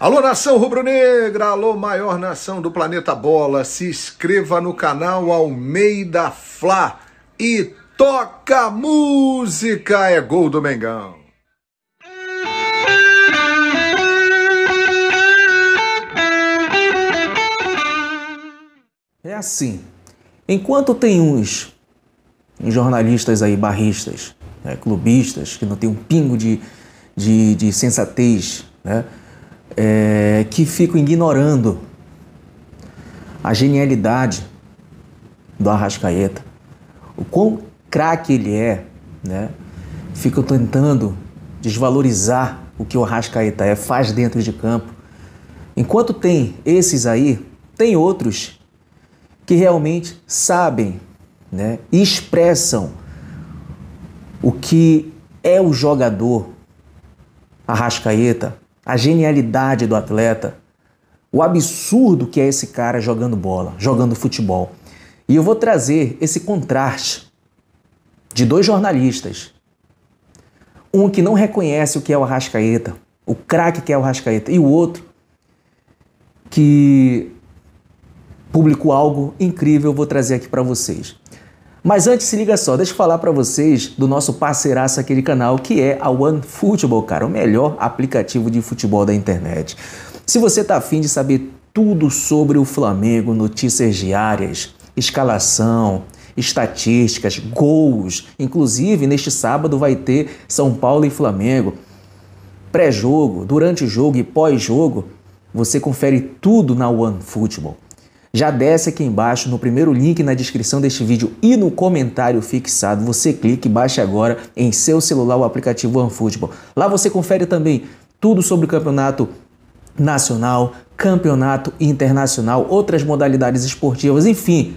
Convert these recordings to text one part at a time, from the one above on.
Alô, nação rubro-negra! Alô, maior nação do planeta Bola! Se inscreva no canal Almeida Fla e toca música! É gol do Mengão! É assim, enquanto tem uns jornalistas aí, barristas, né, clubistas, que não tem um pingo de, de, de sensatez, né? é, que ficam ignorando a genialidade do Arrascaeta, o quão craque ele é, né? ficam tentando desvalorizar o que o Arrascaeta é, faz dentro de campo. Enquanto tem esses aí, tem outros que realmente sabem né, e expressam o que é o jogador Arrascaeta, a genialidade do atleta, o absurdo que é esse cara jogando bola, jogando futebol. E eu vou trazer esse contraste de dois jornalistas. Um que não reconhece o que é o Arrascaeta, o craque que é o Arrascaeta, e o outro que publicou algo incrível, eu vou trazer aqui para vocês. Mas antes, se liga só, deixa eu falar para vocês do nosso parceiraço aqui de canal, que é a OneFootball, cara, o melhor aplicativo de futebol da internet. Se você tá afim de saber tudo sobre o Flamengo, notícias diárias, escalação, estatísticas, gols, inclusive neste sábado vai ter São Paulo e Flamengo, pré-jogo, durante o jogo e pós-jogo, você confere tudo na OneFootball já desce aqui embaixo no primeiro link na descrição deste vídeo e no comentário fixado. Você clica e baixa agora em seu celular o aplicativo OneFootball. Lá você confere também tudo sobre o campeonato nacional, campeonato internacional, outras modalidades esportivas, enfim,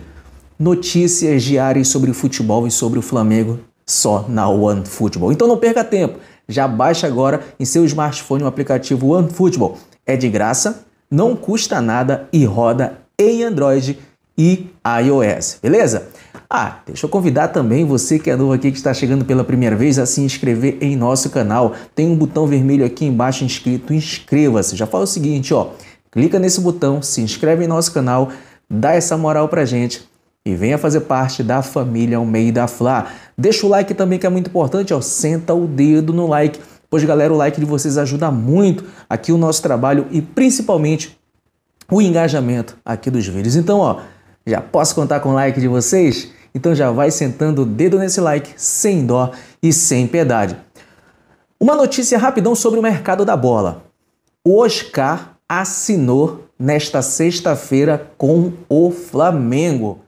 notícias diárias sobre o futebol e sobre o Flamengo só na OneFootball. Então não perca tempo, já baixa agora em seu smartphone o aplicativo OneFootball. É de graça, não custa nada e roda em Android e iOS, beleza? Ah, deixa eu convidar também você que é novo aqui, que está chegando pela primeira vez, a se inscrever em nosso canal. Tem um botão vermelho aqui embaixo inscrito, inscreva-se. Já fala o seguinte, ó, clica nesse botão, se inscreve em nosso canal, dá essa moral pra gente e venha fazer parte da família Almeida Fla. Deixa o like também que é muito importante, ó, senta o dedo no like, pois galera, o like de vocês ajuda muito aqui o nosso trabalho e principalmente o engajamento aqui dos vídeos. Então, ó, já posso contar com o like de vocês? Então já vai sentando o dedo nesse like, sem dó e sem piedade. Uma notícia rapidão sobre o mercado da bola. O Oscar assinou nesta sexta-feira com o Flamengo.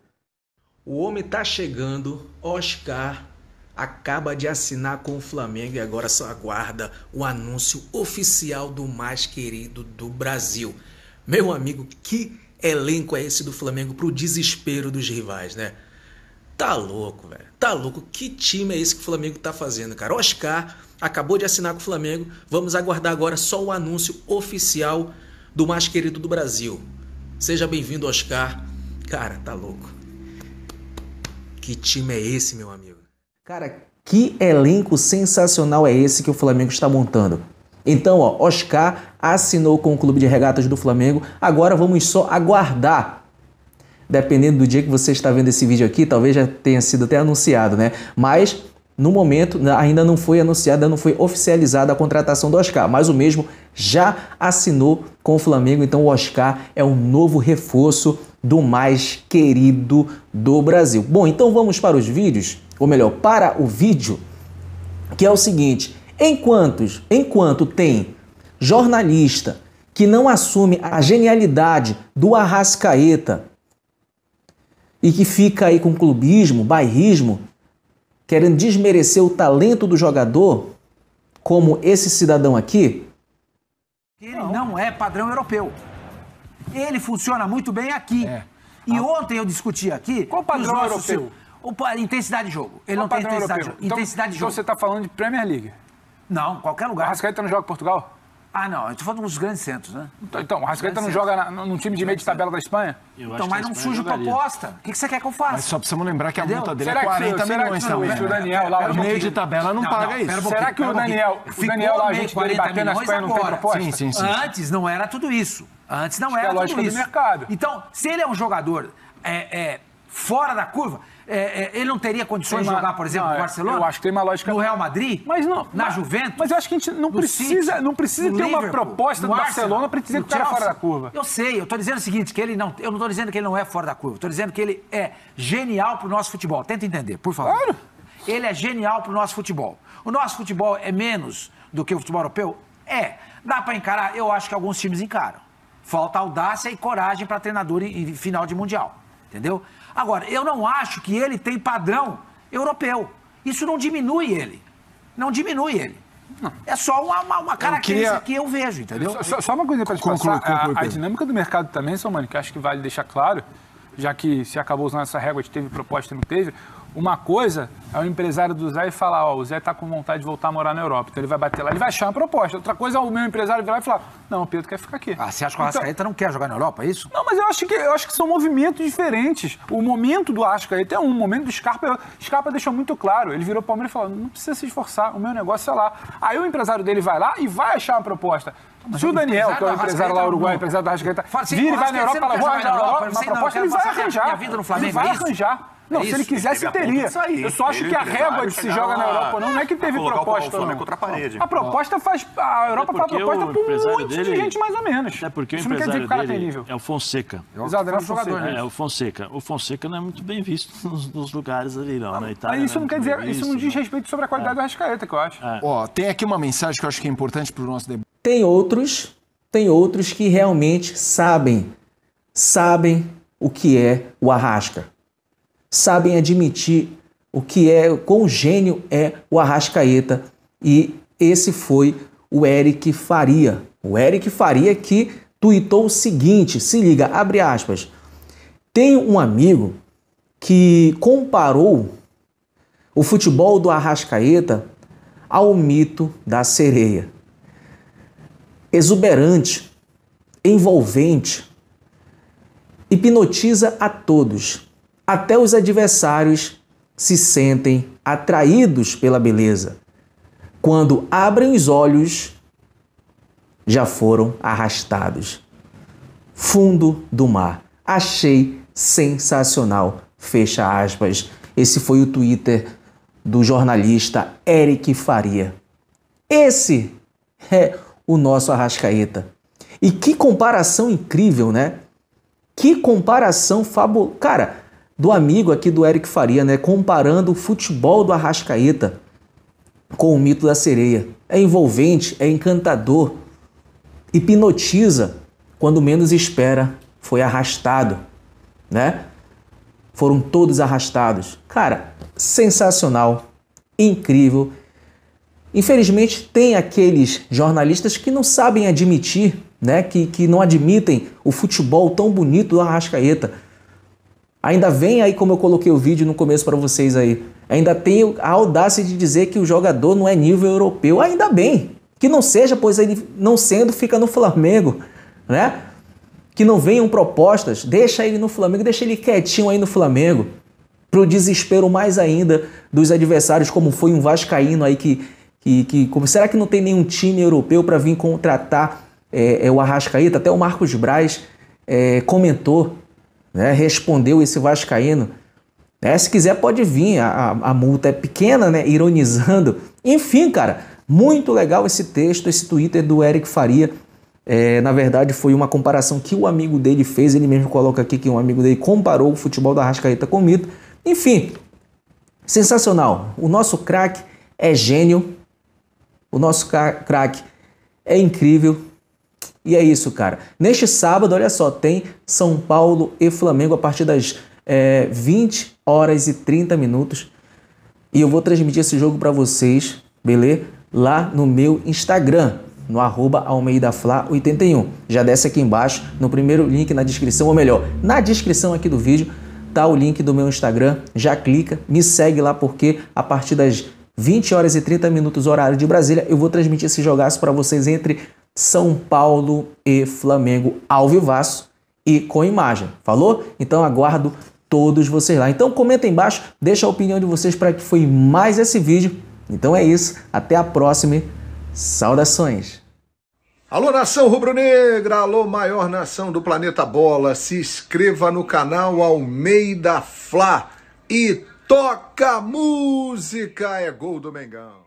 O homem tá chegando, Oscar acaba de assinar com o Flamengo e agora só aguarda o anúncio oficial do mais querido do Brasil. Meu amigo, que elenco é esse do Flamengo pro desespero dos rivais, né? Tá louco, velho. Tá louco. Que time é esse que o Flamengo tá fazendo, cara? Oscar acabou de assinar com o Flamengo. Vamos aguardar agora só o anúncio oficial do mais querido do Brasil. Seja bem-vindo, Oscar. Cara, tá louco. Que time é esse, meu amigo? Cara, que elenco sensacional é esse que o Flamengo está montando? Então, ó, Oscar assinou com o Clube de Regatas do Flamengo. Agora vamos só aguardar. Dependendo do dia que você está vendo esse vídeo aqui, talvez já tenha sido até anunciado, né? Mas no momento ainda não foi anunciada, não foi oficializada a contratação do Oscar, mas o mesmo já assinou com o Flamengo, então o Oscar é um novo reforço do mais querido do Brasil. Bom, então vamos para os vídeos, ou melhor, para o vídeo, que é o seguinte, Enquanto, enquanto tem jornalista que não assume a genialidade do Arrascaeta e que fica aí com clubismo, bairrismo, querendo desmerecer o talento do jogador, como esse cidadão aqui? Ele não é padrão europeu. Ele funciona muito bem aqui. É. E ah. ontem eu discuti aqui. Qual padrão europeu? O, intensidade de jogo. Ele Qual não tem intensidade europeu? de jogo. Então, intensidade de jogo. Então você está falando de Premier League. Não, qualquer lugar. O Arrascaeta não joga Portugal? Ah, não. Eu tô falando dos grandes centros, né? Então, então o Arrascaeta não joga num time de meio de tabela da Espanha? Eu então, mas não surge proposta. O que, que você quer que eu faça? Mas só precisamos lembrar que a Entendeu? multa dele é será é 40 que, milhões será que, também. o Daniel lá... É o meio de tabela não, não paga não, isso. Um será que o Daniel, o Daniel lá, a gente dele bater na Espanha agora. não tem proposta? Sim, sim, sim. Antes não era tudo isso. Antes não era é tudo isso. mercado. Então, se ele é um jogador... É, é, fora da curva, é, é, ele não teria condições de jogar, por exemplo, não, no é, Barcelona? Eu acho que tem uma lógica. No Real Madrid? Mas não, na mas, Juventus? Mas eu acho que a gente não precisa, City, não precisa ter Liverpool, uma proposta do Barcelona para dizer que o tá fora da curva. Eu sei, eu estou dizendo o seguinte, que ele não, eu não estou dizendo que ele não é fora da curva, estou dizendo que ele é genial para o nosso futebol. Tenta entender, por favor. Claro. Ele é genial para o nosso futebol. O nosso futebol é menos do que o futebol europeu? É. Dá para encarar? Eu acho que alguns times encaram. Falta audácia e coragem para treinador em, em final de Mundial. Entendeu? Agora, eu não acho que ele tem padrão europeu. Isso não diminui ele. Não diminui ele. Não. É só uma, uma, uma característica queria... que eu vejo, entendeu? Só, só, uma coisa para te a, a, dinâmica do mercado também, Somani, que acho que vale deixar claro, já que se acabou usando essa régua de teve proposta e não teve, uma coisa é o empresário do Zé e falar, ó, oh, o Zé está com vontade de voltar a morar na Europa, então ele vai bater lá, ele vai achar uma proposta. Outra coisa é o meu empresário virar e falar, não, o Pedro quer ficar aqui. Ah, você acha que o então Arrascaeta então... não quer jogar na Europa, é isso? Não, mas eu acho, que, eu acho que são movimentos diferentes. O momento do Arrascaeta é um, o momento do Scarpa, Scarpa deixou muito claro, ele virou Palmeiras e falou, não precisa se esforçar, o meu negócio é lá. Aí o empresário dele vai lá e vai achar uma proposta. Mas se o Daniel, que é o empresário lá do uruguai, empresário do Rascaeta, assim, vira e vai na Europa, fala, vou na Europa, uma proposta, ele vai é arranjar. vida no Flamengo, ele vai arranjar. Não, é se ele quisesse, ele teria. Eu só acho ele que a régua de se joga na Europa não, é que teve proposta. O Contra a, parede. a proposta faz. A é Europa faz proposta por um monte de gente, mais ou menos. É porque Isso o empresário não quer dizer que o cara tem nível. É o Fonseca. Exato, era é jogador. É, o Fonseca. O Fonseca não é muito bem visto nos, lugares ali, não. Na Itália. É isso não quer dizer. Isso não diz respeito sobre a qualidade do Rascaeta, que eu acho. Ó, tem aqui uma mensagem que eu acho que é importante para o nosso debate. Tem outros, tem outros que realmente sabem, sabem o que é o Arrasca sabem admitir o que é, quão gênio é o Arrascaeta. E esse foi o Eric Faria. O Eric Faria que tuitou o seguinte: se liga, abre aspas. Tem um amigo que comparou o futebol do Arrascaeta ao mito da sereia. Exuberante, envolvente, hipnotiza a todos. Até os adversários se sentem atraídos pela beleza. Quando abrem os olhos, já foram arrastados. Fundo do mar. Achei sensacional. Fecha aspas. Esse foi o Twitter do jornalista Eric Faria. Esse é o nosso Arrascaeta. E que comparação incrível, né? Que comparação fabulosa. Cara, do amigo aqui do Eric Faria, né? Comparando o futebol do Arrascaeta com o mito da sereia. É envolvente, é encantador, hipnotiza quando menos espera. Foi arrastado, né? Foram todos arrastados. Cara, sensacional, incrível. Infelizmente, tem aqueles jornalistas que não sabem admitir, né? Que, que não admitem o futebol tão bonito do Arrascaeta Ainda vem aí, como eu coloquei o vídeo no começo para vocês aí, ainda tem a audácia de dizer que o jogador não é nível europeu. Ainda bem que não seja, pois ele não sendo fica no Flamengo, né? Que não venham propostas, deixa ele no Flamengo, deixa ele quietinho aí no Flamengo, para o desespero mais ainda dos adversários, como foi um vascaíno aí que, que, que como, será que não tem nenhum time europeu para vir contratar é, é, o Arrascaíta? Até o Marcos Braz é, comentou né? Respondeu esse vascaíno. É, se quiser pode vir, a, a multa é pequena, né? Ironizando. Enfim, cara, muito legal esse texto, esse Twitter do Eric Faria. É, na verdade, foi uma comparação que o amigo dele fez. Ele mesmo coloca aqui que um amigo dele comparou o futebol da Rascaeta com o mito. Enfim, sensacional. O nosso craque é gênio. O nosso craque é incrível. E é isso, cara. Neste sábado, olha só, tem São Paulo e Flamengo a partir das é, 20 horas e 30 minutos. E eu vou transmitir esse jogo para vocês, beleza? Lá no meu Instagram, no arroba almeidafla81. Já desce aqui embaixo, no primeiro link na descrição, ou melhor, na descrição aqui do vídeo, tá o link do meu Instagram. Já clica, me segue lá, porque a partir das 20 horas e 30 minutos, horário de Brasília, eu vou transmitir esse jogaço para vocês entre são Paulo e Flamengo ao vivaço e com imagem. Falou? Então aguardo todos vocês lá. Então comenta embaixo, deixa a opinião de vocês para que foi mais esse vídeo. Então é isso, até a próxima. Saudações. Alô nação rubro-negra, alô maior nação do planeta Bola, se inscreva no canal Almeida Fla e toca música, é gol do Mengão.